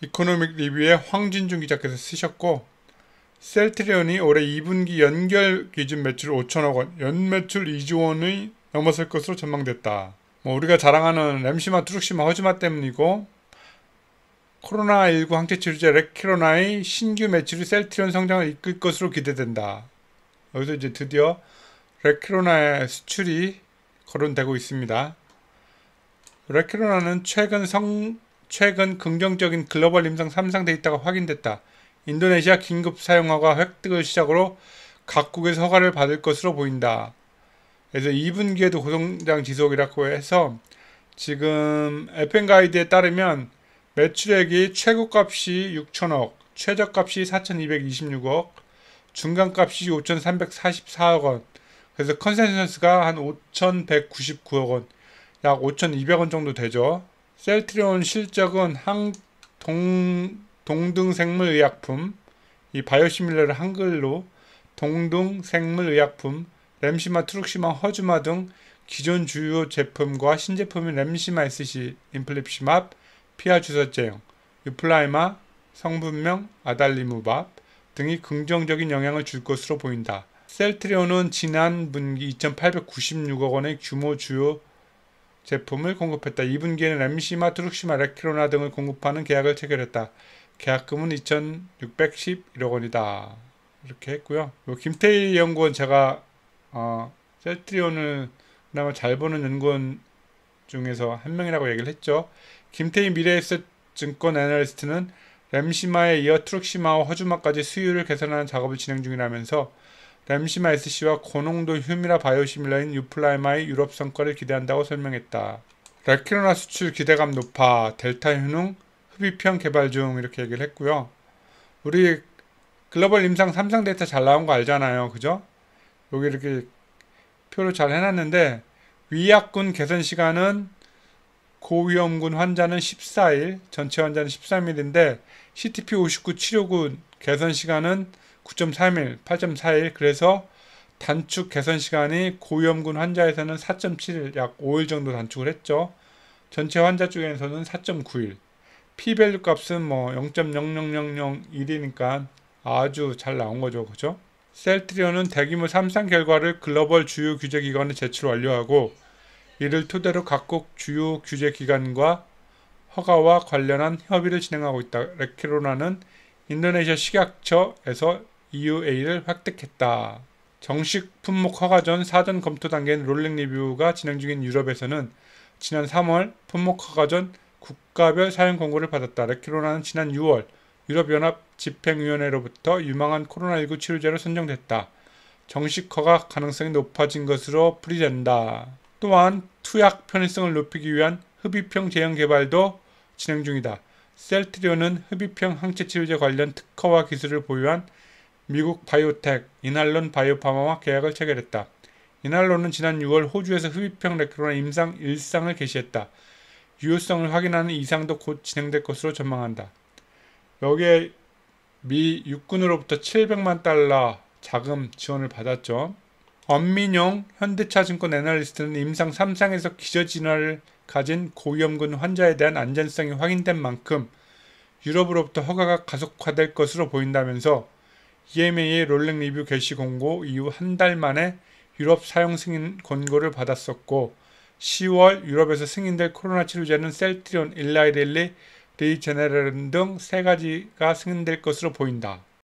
이코노믹 리뷰에 황진중 기자께서 쓰셨고 셀트리온이 올해 2분기 연결 기준 매출 5천억 원, 연 매출 2조 원이 넘어설 것으로 전망됐다. 뭐 우리가 자랑하는 램시마, 투룩시마, 허즈마 때문이고 코로나19 항체 치료제 레키로나의 신규 매출이 셀트리온 성장을 이끌 것으로 기대된다. 여기서 이제 드디어 레키로나의 수출이 거론되고 있습니다. 레키로나는 최근 성 최근 긍정적인 글로벌 임상 3상 데이터가 확인됐다. 인도네시아 긴급 사용화가 획득을 시작으로 각국에서 허가를 받을 것으로 보인다. 그래서 2분기에도 고성장 지속이라고 해서 지금 에펜 가이드에 따르면 매출액이 최고값이 6천억, 최저값이 4,226억, 중간값이 5,344억 원. 그래서 컨센서스가 한 5,199억 원, 약 5,200원 정도 되죠. 셀트리온 실적은 항 동, 동등생물의약품 이 바이오시밀러를 한글로 동등생물의약품 램시마, 트룩시마, 허즈마 등 기존 주요 제품과 신제품인 램시마 SC, 인플립시맙, 피아 주사제형, 유플라이마, 성분명, 아달리무밥 등이 긍정적인 영향을 줄 것으로 보인다. 셀트리온은 지난 분기 2,896억 원의 규모 주요 제품을 공급했다. 2분기에는 램시마, 트룩시마, 레키로나 등을 공급하는 계약을 체결했다. 계약금은 2,611억 원이다. 이렇게 했고요. 뭐 김태희 연구원 제가 어, 셀트리온을 그나마 잘 보는 연구원 중에서 한 명이라고 얘기를 했죠. 김태희 미래에셋 증권 애널리스트는 램시마에 이어 트룩시마와 허주마까지 수율을 개선하는 작업을 진행 중이라면서 램시마스씨와 고농도 휴미라 바이오시밀러인 유플라이마의 유럽 성과를 기대한다고 설명했다. 레키로나 수출 기대감 높아 델타 효능 흡입형 개발 중 이렇게 얘기를 했고요. 우리 글로벌 임상 삼성 데이터 잘 나온 거 알잖아요. 그죠? 여기 이렇게 표로 잘 해놨는데 위약군 개선 시간은 고위험군 환자는 14일, 전체 환자는 13일인데 CTP 59 치료군 개선 시간은 9.31, 8 4일 그래서 단축 개선 시간이 고위험군 환자에서는 4.7일 약 5일 정도 단축을 했죠. 전체 환자 중에서는 4.9일. 피밸류 값은 뭐 0.00001이니까 아주 잘 나온 거죠. 그죠? 셀트리온은 대규모 3상 결과를 글로벌 주요 규제 기관에 제출 완료하고 이를 토대로 각국 주요 규제 기관과 허가와 관련한 협의를 진행하고 있다. 레키로나는 인도네시아 식약처에서 EUA를 획득했다. 정식 품목 허가 전 사전 검토 단계인 롤링 리뷰가 진행 중인 유럽에서는 지난 3월 품목 허가 전 국가별 사용 권고를 받았다. 레키로나는 지난 6월 유럽연합 집행위원회로부터 유망한 코로나19 치료제로 선정됐다. 정식 허가 가능성이 높아진 것으로 풀이된다. 또한 투약 편의성을 높이기 위한 흡입형 제형 개발도 진행 중이다. 셀트리온은 흡입형 항체 치료제 관련 특허와 기술을 보유한 미국 바이오텍, 이날론 바이오파마와 계약을 체결했다. 이날론은 지난 6월 호주에서 흡입형 레크로나 임상 일상을 개시했다. 유효성을 확인하는 이상도 곧 진행될 것으로 전망한다. 여기에 미 육군으로부터 700만 달러 자금 지원을 받았죠. 엄민용 현대차증권 애널리스트는 임상 3상에서 기저진화를 가진 고위험군 환자에 대한 안전성이 확인된 만큼 유럽으로부터 허가가 가속화될 것으로 보인다면서 EMA의 롤링 리뷰 게시 공고 이후 한 달 만에 유럽 사용 승인 권고를 받았었고 10월 유럽에서 승인될 코로나 치료제는 셀트리온, 일라이렐리, 레이제네르 등세 가지가 승인될 것으로 보인다.